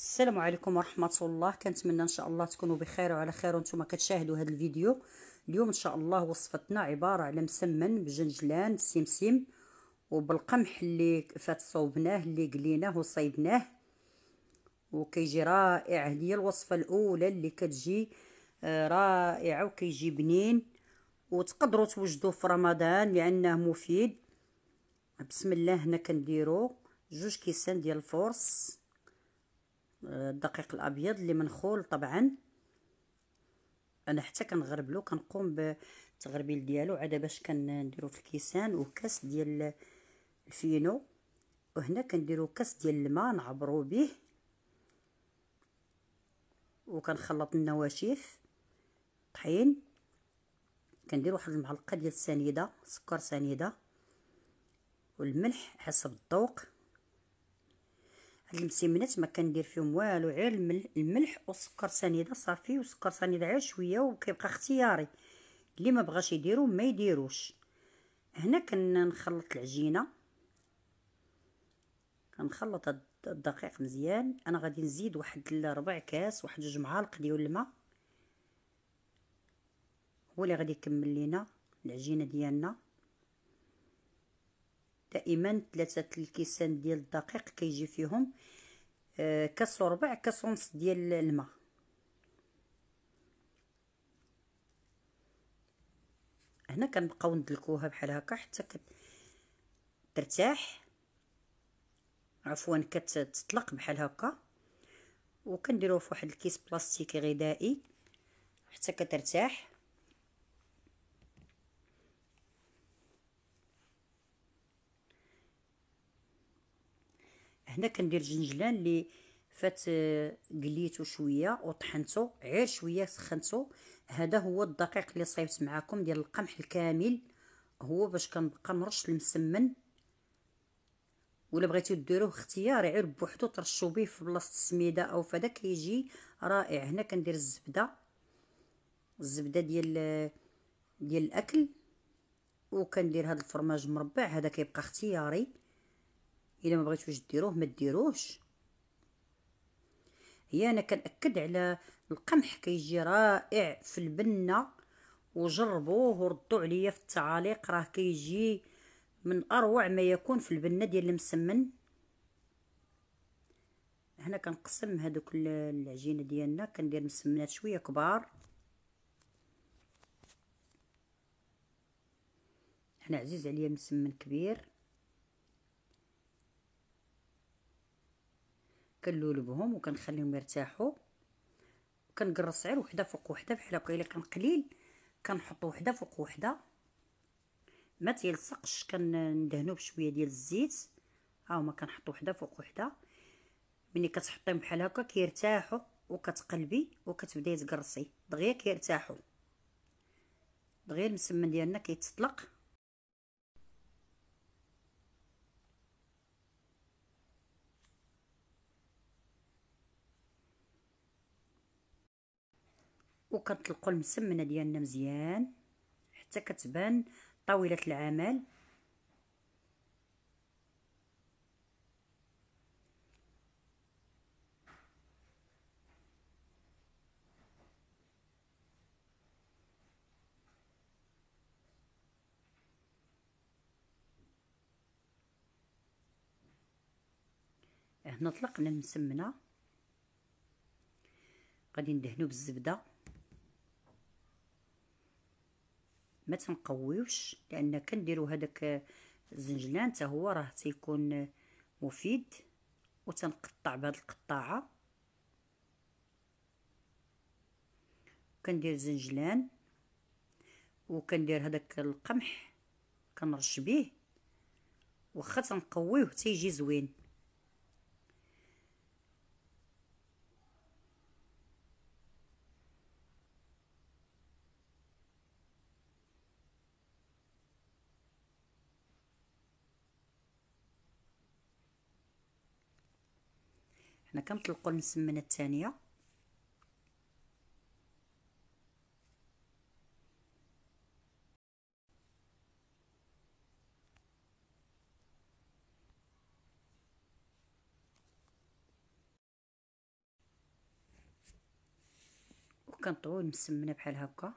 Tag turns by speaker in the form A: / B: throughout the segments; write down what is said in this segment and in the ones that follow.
A: السلام عليكم ورحمه الله كنتمنى ان شاء الله تكونوا بخير وعلى خير وانتم كتشاهدوا هذا الفيديو اليوم ان شاء الله وصفتنا عباره على مسمن بجنجلان بالسمسم وبالقمح اللي فات صوبناه اللي قليناه وصيبناه وكيجي رائع هي الوصفه الاولى اللي كتجي آه، رائعه وكيجي بنين وتقدروا توجدوه في رمضان لانه مفيد بسم الله هنا كنديرو جوج كيسان ديال الفرص الدقيق الابيض اللي منخول طبعا انا حتى كنغربلو كنقوم بالتغربيل ديالو عاد باش كنديرو في الكيسان وكاس ديال الفينو وهنا كنديرو كاس ديال الماء نعبرو به وكنخلط النواشف طحين كندير واحد المعلقه ديال السنيده سكر سنيده والملح حسب الذوق هاد المسيمنات ما كندير فيهم والو غير الملح والسكر سنيده صافي والسكر سنيده غير شويه وكيبقى اختياري اللي ما بغاش يديرو ما يديروش هنا كنخلط العجينه كنخلط الدقيق مزيان انا غادي نزيد واحد ربع كاس واحد جوج معالق ديال الماء هو اللي غادي يكمل لينا العجينه ديالنا دائما ثلاثه الكيسان ديال الدقيق كيجي فيهم آه، كاس وربع كاس ونص ديال الماء هنا كنبقاو ندلكوها بحال هكا حتى كترتاح عفوا كتطلق بحال هكا وكنديروها في واحد الكيس بلاستيكي غذائي حتى كترتاح هنا كندير الجنجلان اللي فات آه، قليتو شويه وطحنتو غير شويه سخنتو هذا هو الدقيق اللي صايبت معكم ديال القمح الكامل هو باش كنبقى نرش المسمن ولا بغيتو ديروه اختياري غير بوحدو ترشو به في بلاصه السميده او فدا كيجي رائع هنا كندير الزبده الزبده ديال آه، ديال الاكل وكندير هذا الفرماج مربع هذا كيبقى اختياري الا ما بغيتوش ديروه ما ديروهش هي انا كنأكد على القمح كيجي رائع في البنه وجربوه وردوا عليا في التعاليق راه كيجي من اروع ما يكون في البنه ديال المسمن هنا كنقسم هذوك العجينه ديالنا كندير مسمنات شويه كبار انا عزيز عليا مسمن كبير كنلولبهم وكنخليهم يرتاحوا كنقرص غير وحده فوق وحده بحال هكا الا كان قليل كنحط وحده فوق وحده ما تيلصقش كندهنو بشويه ديال الزيت ها هما كنحط وحده فوق وحده ملي كتحطيهم بحال هكا كيرتاحوا وكتقلبي وكتبداي تقرصي دغيا كيرتاحوا دغيا المسمن ديالنا كيتطلق وكنطلقوا المسمنه ديالنا مزيان حتى كتبان طاوله العمل هنا طلقنا المسمنه غادي ندهنو بالزبده ما تنقويوش لان كنديرو هذاك الزنجلان حتى هو راه تيكون مفيد وتنقطع بهاد القطاعه كندير زنجلان وكندير هذاك القمح كنرش بيه واخا تنقويوه تيجي زوين حنا كنطلقوا المسمنه الثانيه كنطوي المسمنه بحال هكا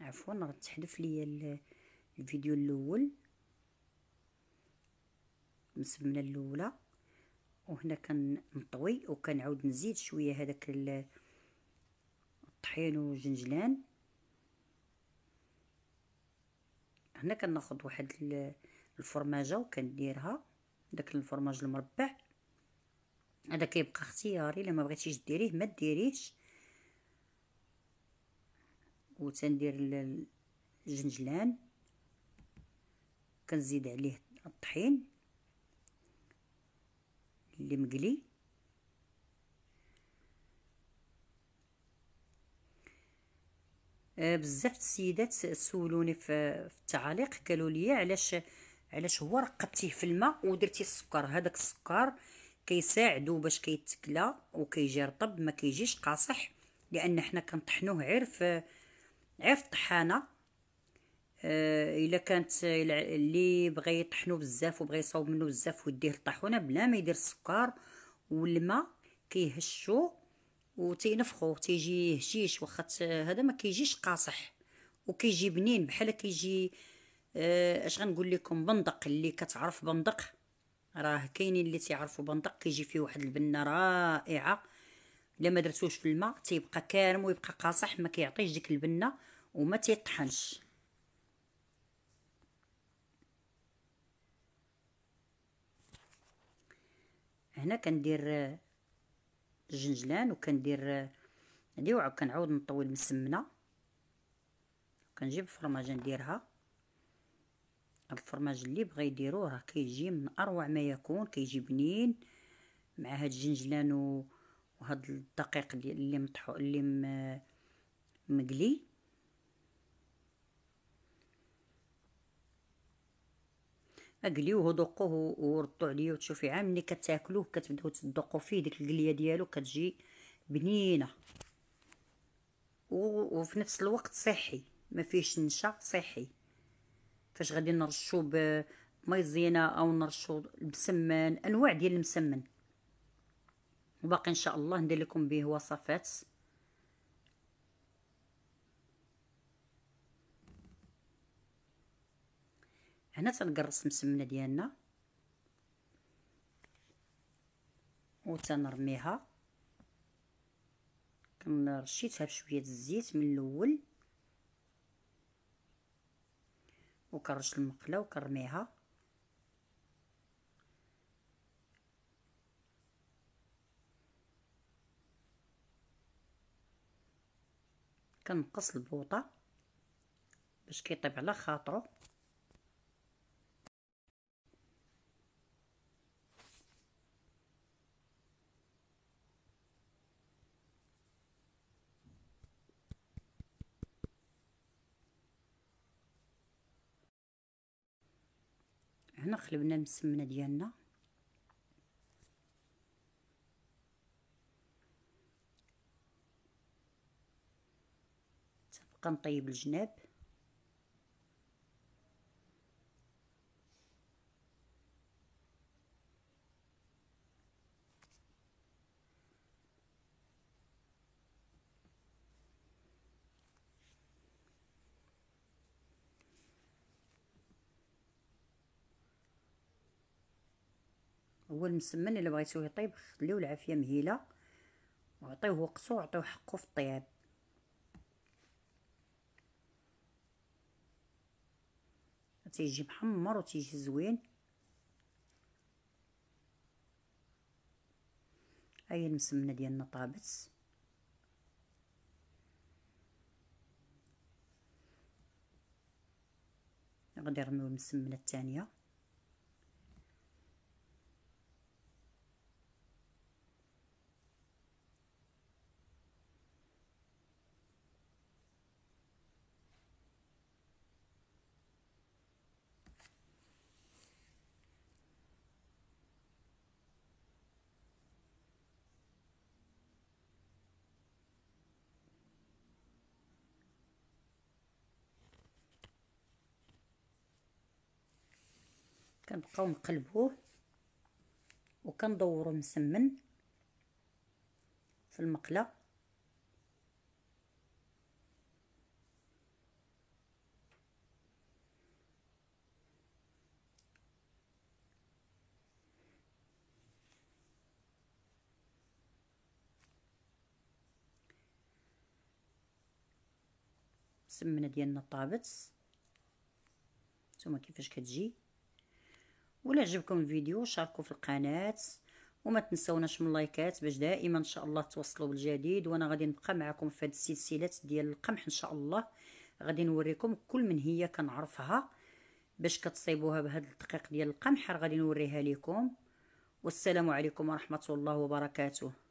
A: عفوا غتحذف ليا الفيديو الاول المسمنه الاولى وهنا كنطوي وكنعاود نزيد شويه هذاك الطحين والجنجلان هنا كناخذ واحد الفرماجه وكنديرها داك الفرماج المربع هذا كيبقى اختياري الا ما بغيتيش ديريه ما ديريهش وتندير الجنجلان كنزيد عليه الطحين المقلي آه، بزاف السيدات سولوني في التعاليق قالوا لي علاش علاش هو رقدتيه في الماء ودرتي السكر هذاك السكر كيساعدو باش كيتكلى وكيجي رطب ما كيجيش قاصح لان حنا كنطحنوه غير في غير في الطحانه آه، الا كانت اللي بغى يطحنو بزاف وبغى يصاوب منه بزاف ويديه للطاحونه بلا ما يدير السكر والماء كيهشو وتينفخو تيجي هشيش واخا هذا ما كيجيش قاصح وكيجي بنين بحال كيجي آه، اش غنقول لكم بندق اللي كتعرف بندق راه كاينين اللي تيعرفوا بندق كيجي فيه واحد البنه رائعه الا ما درتوش في الماء تيبقى كارم ويبقى قاصح ما كيعطيش ديك البنه وما تيطحنش هنا كندير الجنجلان وكندير هادي وعاود كنعاود نطوي المسمنه كنجيب الفرماجه نديرها الفرماج اللي بغا يديروه راه كيجي من اروع ما يكون كيجي بنين مع هاد الجنجلان وهاد الدقيق اللي مطحو اللي مقلي اقليوه ودقوه وردوا عليه وتشوفي عام ملي كتاكلوه كتبداو تدقوا فيه ديك القليه ديالو كتجي بنينه وفي نفس الوقت صحي ما فيهش نشا صحي فاش غادي نرشو بميزينه زينه او نرشو بسمن انواع ديال المسمن وباقي ان شاء الله ندير لكم به وصفات هنا تنقرص المسمنه ديالنا وتنرميها كنرشيتها بشويه الزيت من الاول وكنرش المقله وكنرميها كنقص البوطه باش كيطيب على خاطرو ديالنا قلبنا المسمنه ديالنا تبقى نطيب الجناب هو المسمن اللي بغيتوه يطيب خليوه العافيه مهيله وعطيوه وقته وعطيوه حقه في الطياب تيجي محمر وتيجي زوين هاي المسمنه ديالنا طابت غادي نرميو المسمنه الثانيه كنبقاو نقلبوه وكندورو مسمن في المقله السمنه ديالنا طابت نتوما كيفاش كتجي ولا عجبكم الفيديو شاركوا في القناه وما تنسوناش من لايكات باش دائما ان شاء الله توصلوا بالجديد وانا غادي نبقى معكم في هذه السلسلات ديال القمح ان شاء الله غادي نوريكم كل من هي كنعرفها باش كتصيبوها بهذا الدقيق ديال القمح غادي نوريها لكم والسلام عليكم ورحمه الله وبركاته